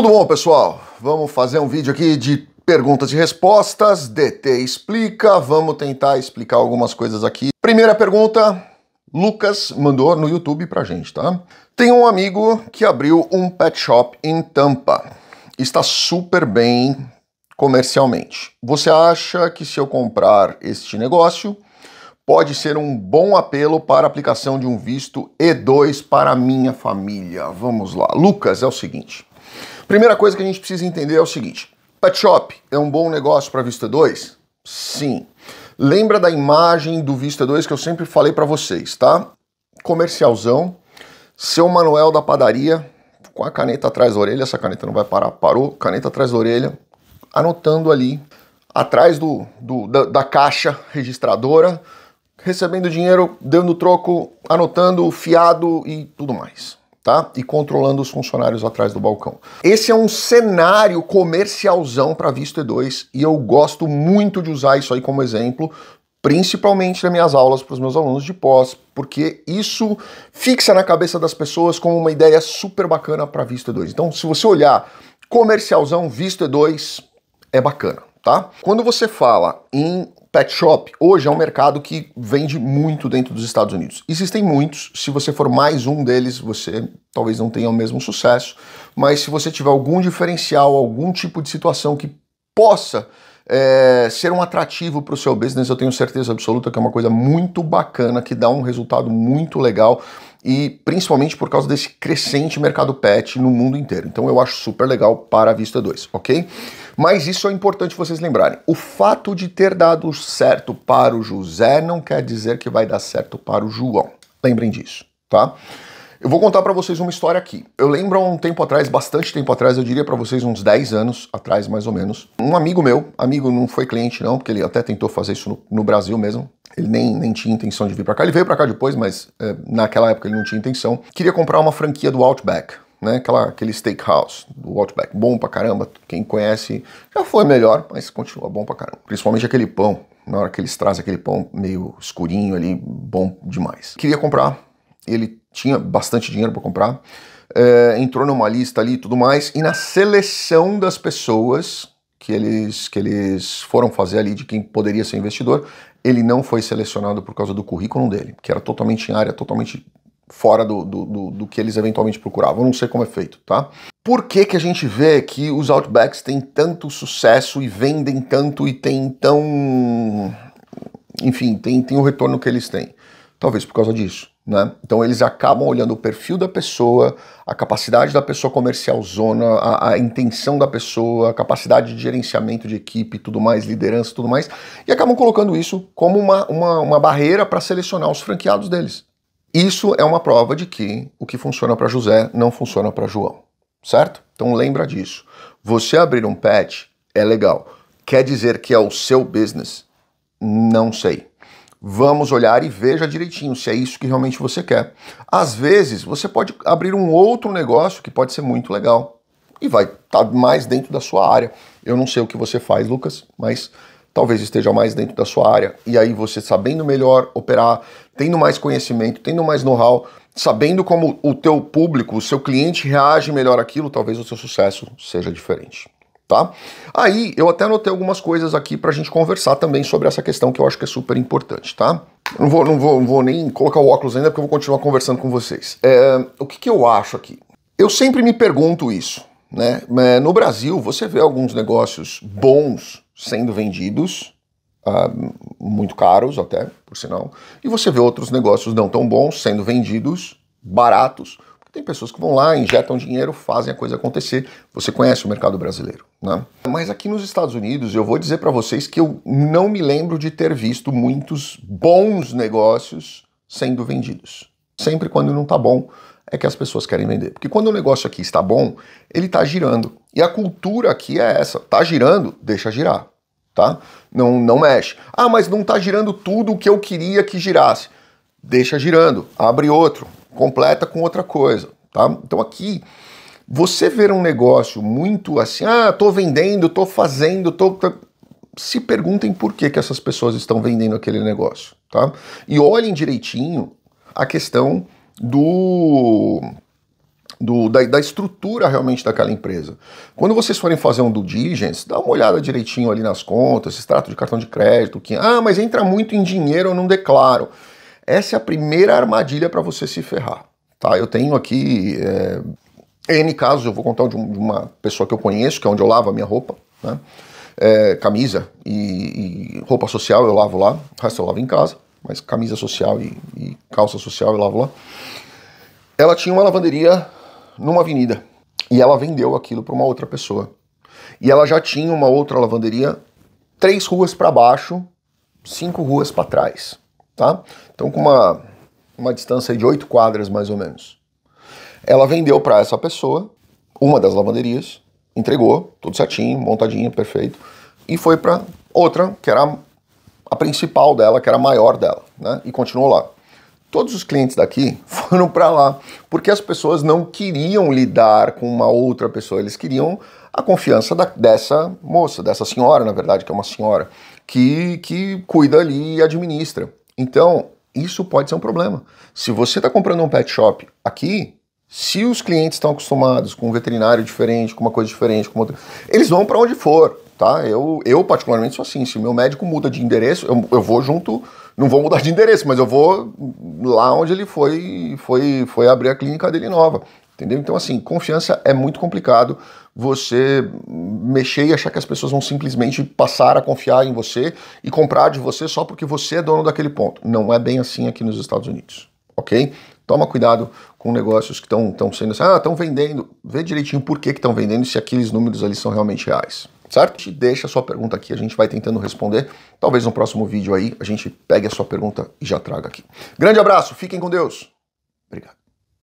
Tudo bom, pessoal? Vamos fazer um vídeo aqui de perguntas e respostas, DT explica, vamos tentar explicar algumas coisas aqui. Primeira pergunta, Lucas mandou no YouTube pra gente, tá? Tem um amigo que abriu um pet shop em Tampa. Está super bem comercialmente. Você acha que se eu comprar este negócio, pode ser um bom apelo para aplicação de um visto E2 para minha família? Vamos lá. Lucas, é o seguinte. Primeira coisa que a gente precisa entender é o seguinte: pet shop é um bom negócio para Vista 2? Sim. Lembra da imagem do Vista 2 que eu sempre falei para vocês, tá? Comercialzão, seu Manuel da padaria, com a caneta atrás da orelha, essa caneta não vai parar, parou, caneta atrás da orelha, anotando ali, atrás do, do da, da, caixa registradora, recebendo dinheiro, dando troco, anotando fiado e tudo mais tá? E controlando os funcionários atrás do balcão. Esse é um cenário comercialzão para visto E2 e eu gosto muito de usar isso aí como exemplo, principalmente nas minhas aulas para os meus alunos de pós, porque isso fixa na cabeça das pessoas como uma ideia super bacana para visto E2. Então, se você olhar comercialzão visto E2, é bacana, tá? Quando você fala em pet shop hoje é um mercado que vende muito dentro dos Estados Unidos. Existem muitos, se você for mais um deles, você talvez não tenha o mesmo sucesso, mas se você tiver algum diferencial, algum tipo de situação que possa é, ser um atrativo para o seu business, eu tenho certeza absoluta que é uma coisa muito bacana, que dá um resultado muito legal e principalmente por causa desse crescente mercado pet no mundo inteiro. Então eu acho super legal para a Vista 2, ok? Mas isso é importante vocês lembrarem. O fato de ter dado certo para o José não quer dizer que vai dar certo para o João. Lembrem disso, tá? Eu vou contar para vocês uma história aqui. Eu lembro há um tempo atrás, bastante tempo atrás, eu diria para vocês uns 10 anos atrás, mais ou menos, um amigo meu, amigo não foi cliente não, porque ele até tentou fazer isso no, no Brasil mesmo, ele nem, nem tinha intenção de vir para cá. Ele veio para cá depois, mas é, naquela época ele não tinha intenção. Queria comprar uma franquia do Outback, né? Aquela, aquele steakhouse do Outback. Bom pra caramba, quem conhece já foi melhor, mas continua bom pra caramba. Principalmente aquele pão, na hora que eles trazem aquele pão meio escurinho ali, bom demais. Queria comprar ele tinha bastante dinheiro para comprar, é, entrou numa lista ali e tudo mais, e na seleção das pessoas que eles, que eles foram fazer ali de quem poderia ser investidor, ele não foi selecionado por causa do currículo dele, que era totalmente em área, totalmente fora do, do, do, do, que eles eventualmente procuravam. não sei como é feito, tá? Por que, que a gente vê que os Outbacks têm tanto sucesso e vendem tanto e têm tão. Enfim, tem, tem o retorno que eles têm? Talvez por causa disso. Né? Então eles acabam olhando o perfil da pessoa, a capacidade da pessoa comercial zona, a, a, intenção da pessoa, a capacidade de gerenciamento de equipe, tudo mais, liderança, tudo mais, e acabam colocando isso como uma, uma, uma barreira para selecionar os franqueados deles. Isso é uma prova de que o que funciona para José não funciona para João, certo? Então lembra disso. Você abrir um patch é legal. Quer dizer que é o seu business? Não sei vamos olhar e veja direitinho se é isso que realmente você quer. Às vezes, você pode abrir um outro negócio que pode ser muito legal e vai estar tá mais dentro da sua área. Eu não sei o que você faz, Lucas, mas talvez esteja mais dentro da sua área. E aí você sabendo melhor operar, tendo mais conhecimento, tendo mais know-how, sabendo como o teu público, o seu cliente reage melhor àquilo, talvez o seu sucesso seja diferente tá? Aí eu até anotei algumas coisas aqui para a gente conversar também sobre essa questão que eu acho que é super importante, tá? Não vou, não vou, não vou nem colocar o óculos ainda porque eu vou continuar conversando com vocês. É, o que, que eu acho aqui? Eu sempre me pergunto isso, né? É, no Brasil você vê alguns negócios bons sendo vendidos, uh, muito caros até, por sinal, e você vê outros negócios não tão bons sendo vendidos baratos tem pessoas que vão lá, injetam dinheiro, fazem a coisa acontecer. Você conhece o mercado brasileiro, né? Mas aqui nos Estados Unidos, eu vou dizer para vocês que eu não me lembro de ter visto muitos bons negócios sendo vendidos. Sempre quando não tá bom, é que as pessoas querem vender. Porque quando o negócio aqui está bom, ele está girando. E a cultura aqui é essa: tá girando, deixa girar, tá? Não, não mexe. Ah, mas não tá girando tudo o que eu queria que girasse. Deixa girando, abre outro, completa com outra coisa, tá? Então aqui você ver um negócio muito assim, ah, tô vendendo, tô fazendo, tô se perguntem por que, que essas pessoas estão vendendo aquele negócio, tá? E olhem direitinho a questão do, do da, da, estrutura realmente daquela empresa. Quando vocês forem fazer um due diligence, dá uma olhada direitinho ali nas contas, extrato de cartão de crédito, que, ah, mas entra muito em dinheiro, eu não declaro. Essa é a primeira armadilha para você se ferrar. Tá? Eu tenho aqui é, N casos, eu vou contar de, um, de, uma pessoa que eu conheço, que é onde eu lavo a minha roupa, né? É, camisa e, e, roupa social eu lavo lá, o resto eu lavo em casa, mas camisa social e, e calça social eu lavo lá. Ela tinha uma lavanderia numa avenida e ela vendeu aquilo para uma outra pessoa. E ela já tinha uma outra lavanderia três ruas para baixo, cinco ruas para trás tá? Então com uma, uma distância de oito quadras mais ou menos. Ela vendeu para essa pessoa uma das lavanderias, entregou, tudo certinho, montadinho, perfeito, e foi para outra, que era a principal dela, que era a maior dela, né? E continuou lá. Todos os clientes daqui foram para lá, porque as pessoas não queriam lidar com uma outra pessoa, eles queriam a confiança da, dessa moça, dessa senhora, na verdade, que é uma senhora, que, que cuida ali e administra. Então, isso pode ser um problema. Se você está comprando um pet shop aqui, se os clientes estão acostumados com um veterinário diferente, com uma coisa diferente, com outra, eles vão para onde for, tá? Eu, eu particularmente sou assim. Se meu médico muda de endereço, eu, eu vou junto. Não vou mudar de endereço, mas eu vou lá onde ele foi, foi, foi abrir a clínica dele nova, entendeu? Então assim, confiança é muito complicado você mexer e achar que as pessoas vão simplesmente passar a confiar em você e comprar de você só porque você é dono daquele ponto. Não é bem assim aqui nos Estados Unidos, ok? Toma cuidado com negócios que estão sendo assim, ah, estão vendendo. Vê direitinho por que estão vendendo se aqueles números ali são realmente reais, certo? Deixa a sua pergunta aqui, a gente vai tentando responder. Talvez no próximo vídeo aí a gente pegue a sua pergunta e já traga aqui. Grande abraço, fiquem com Deus. Obrigado.